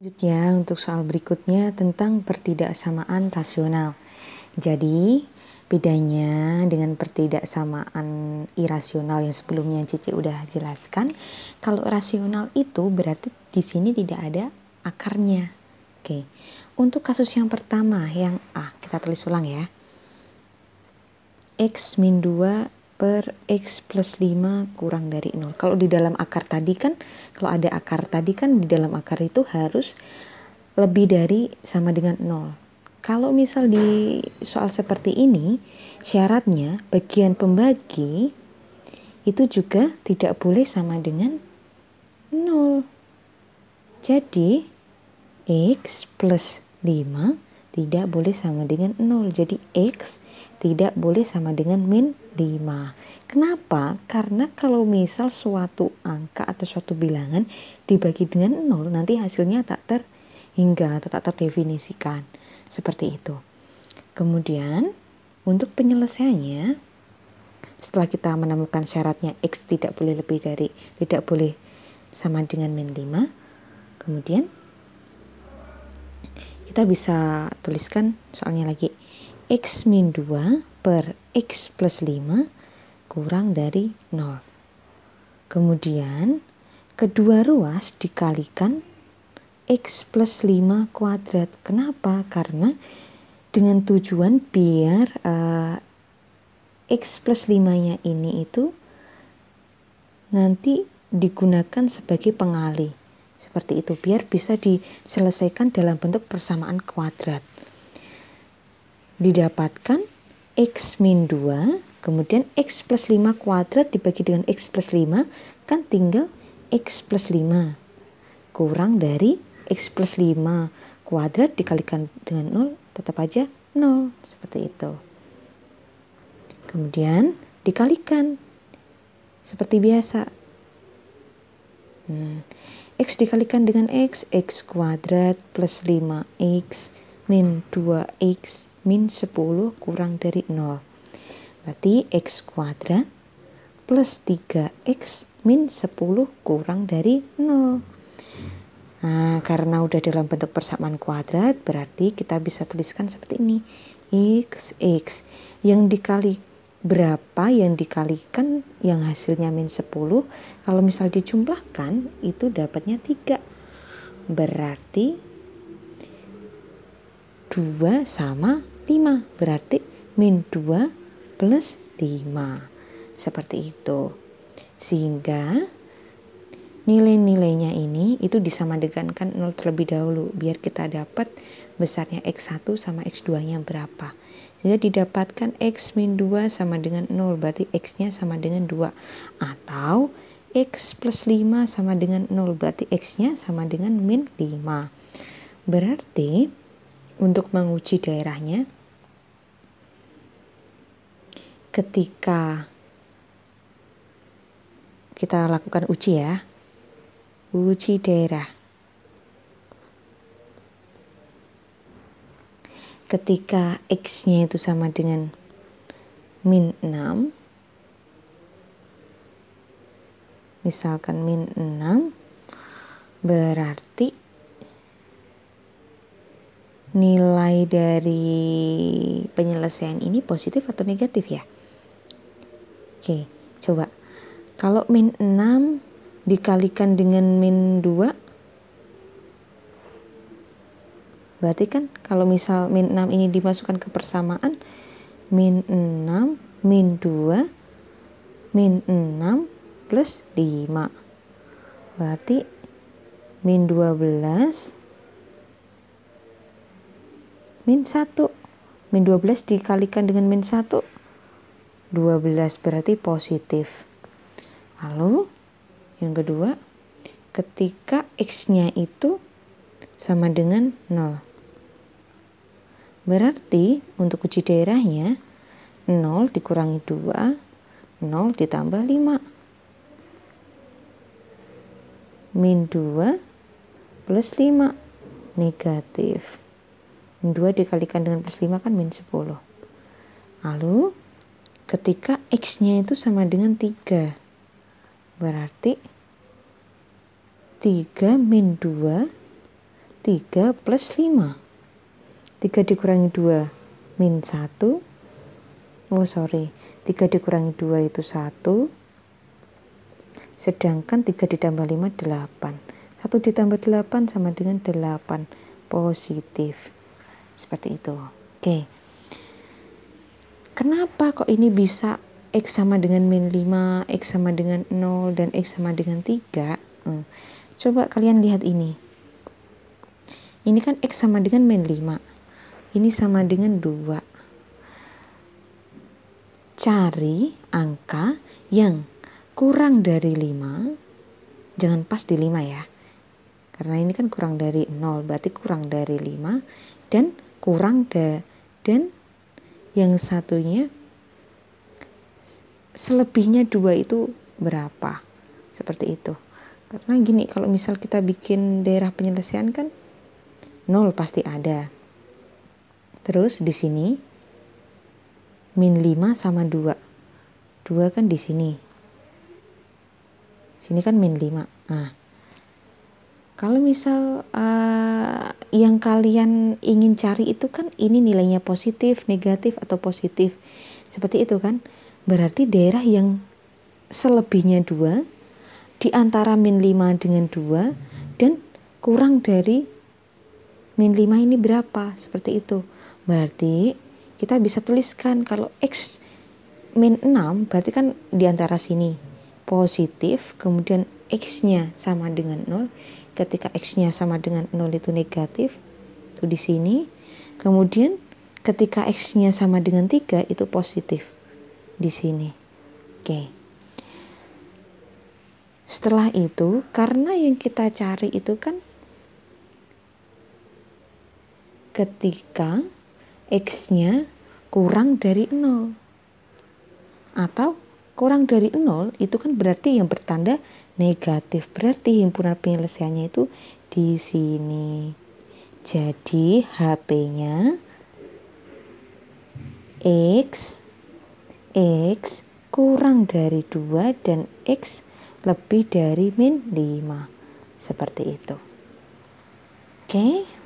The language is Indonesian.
Selanjutnya untuk soal berikutnya tentang pertidaksamaan rasional. Jadi bedanya dengan pertidaksamaan irasional yang sebelumnya Cici udah jelaskan, kalau rasional itu berarti di sini tidak ada akarnya. Oke. Untuk kasus yang pertama yang A, ah, kita tulis ulang ya. X min 2 per X plus 5 kurang dari 0. Kalau di dalam akar tadi kan, kalau ada akar tadi kan di dalam akar itu harus lebih dari sama dengan 0. Kalau misal di soal seperti ini, syaratnya bagian pembagi itu juga tidak boleh sama dengan 0. Jadi, X plus 5 tidak boleh sama dengan 0. Jadi X tidak boleh sama dengan min 5. Kenapa? Karena kalau misal suatu angka atau suatu bilangan dibagi dengan 0, nanti hasilnya tak terhingga atau tak terdefinisikan. Seperti itu. Kemudian, untuk penyelesaiannya, setelah kita menemukan syaratnya X tidak boleh lebih dari, tidak boleh sama dengan min 5, kemudian kita bisa tuliskan soalnya lagi X min 2 per X plus 5 kurang dari 0. Kemudian kedua ruas dikalikan X plus 5 kuadrat. Kenapa? Karena dengan tujuan biar uh, X plus 5-nya ini itu nanti digunakan sebagai pengalih. Seperti itu biar bisa diselesaikan dalam bentuk persamaan kuadrat. Didapatkan X min 2, kemudian X plus 5 kuadrat dibagi dengan X plus 5, kan tinggal X plus 5. Kurang dari X plus 5 kuadrat dikalikan dengan 0, tetap aja 0, seperti itu. Kemudian dikalikan, seperti biasa. Hmm. X dikalikan dengan X, X kuadrat plus 5X min 2X min 10 kurang dari 0. Berarti X kuadrat plus 3X min 10 kurang dari 0. Nah, karena udah dalam bentuk persamaan kuadrat, berarti kita bisa tuliskan seperti ini. X, X. Yang dikalikan berapa yang dikalikan yang hasilnya min 10 kalau misal dijumlahkan itu dapatnya 3 berarti 2 sama 5 berarti min 2 plus 5 seperti itu sehingga nilai-nilainya ini itu disamadegankan 0 terlebih dahulu biar kita dapat besarnya X1 sama X2-nya berapa. Jadi didapatkan X-2 sama dengan 0 berarti X-nya sama dengan 2 atau X plus 5 sama dengan 0 berarti X-nya sama dengan min 5. Berarti untuk menguji daerahnya ketika kita lakukan uji ya uji daerah. Ketika X-nya itu sama dengan min 6, misalkan min 6, berarti nilai dari penyelesaian ini positif atau negatif ya? Oke, coba. Kalau min 6 dikalikan dengan min 2 berarti kan kalau misal min 6 ini dimasukkan ke persamaan min 6 min 2 min 6 plus 5 berarti min 12 min 1 min 12 dikalikan dengan min 1 12 berarti positif lalu yang kedua, ketika x-nya itu sama dengan 0. Berarti untuk uji daerahnya 0 dikurangi 2, 0 ditambah 5. Min 2 plus 5 negatif. 2 dikalikan dengan plus 5 kan min 10. Lalu ketika x-nya itu sama dengan 3. Berarti 3 min 2, 3 plus 5. 3 dikurangi 2, min 1. Oh sorry, 3 dikurangi 2 itu 1. Sedangkan 3 ditambah 5, 8. 1 ditambah 8 sama dengan 8 positif. Seperti itu. Oke. okay. Kenapa kok ini bisa X sama dengan min 5, X sama dengan 0, dan X sama dengan 3. Hmm. Coba kalian lihat ini. Ini kan X sama dengan min 5. Ini sama dengan 2. Cari angka yang kurang dari 5. Jangan pas di 5 ya. Karena ini kan kurang dari 0, berarti kurang dari 5. Dan kurang da dan yang satunya selebihnya dua itu berapa seperti itu karena gini kalau misal kita bikin daerah penyelesaian kan nol pasti ada terus di sini min 5 sama 2 2 kan di sini sini kan min 5 nah kalau misal uh, yang kalian ingin cari itu kan ini nilainya positif, negatif atau positif. Seperti itu kan. Berarti daerah yang selebihnya dua di antara min 5 dengan dua dan kurang dari min 5 ini berapa seperti itu. Berarti kita bisa tuliskan kalau x min 6 berarti kan di antara sini positif kemudian x-nya sama dengan nol ketika x-nya sama dengan nol itu negatif itu di sini kemudian ketika x-nya sama dengan tiga itu positif di sini. Oke. Okay. Setelah itu, karena yang kita cari itu kan ketika x-nya kurang dari 0 atau kurang dari 0 itu kan berarti yang bertanda negatif. Berarti himpunan penyelesaiannya itu di sini. Jadi HP-nya x X kurang dari 2 dan X lebih dari min 5. Seperti itu. Oke, okay.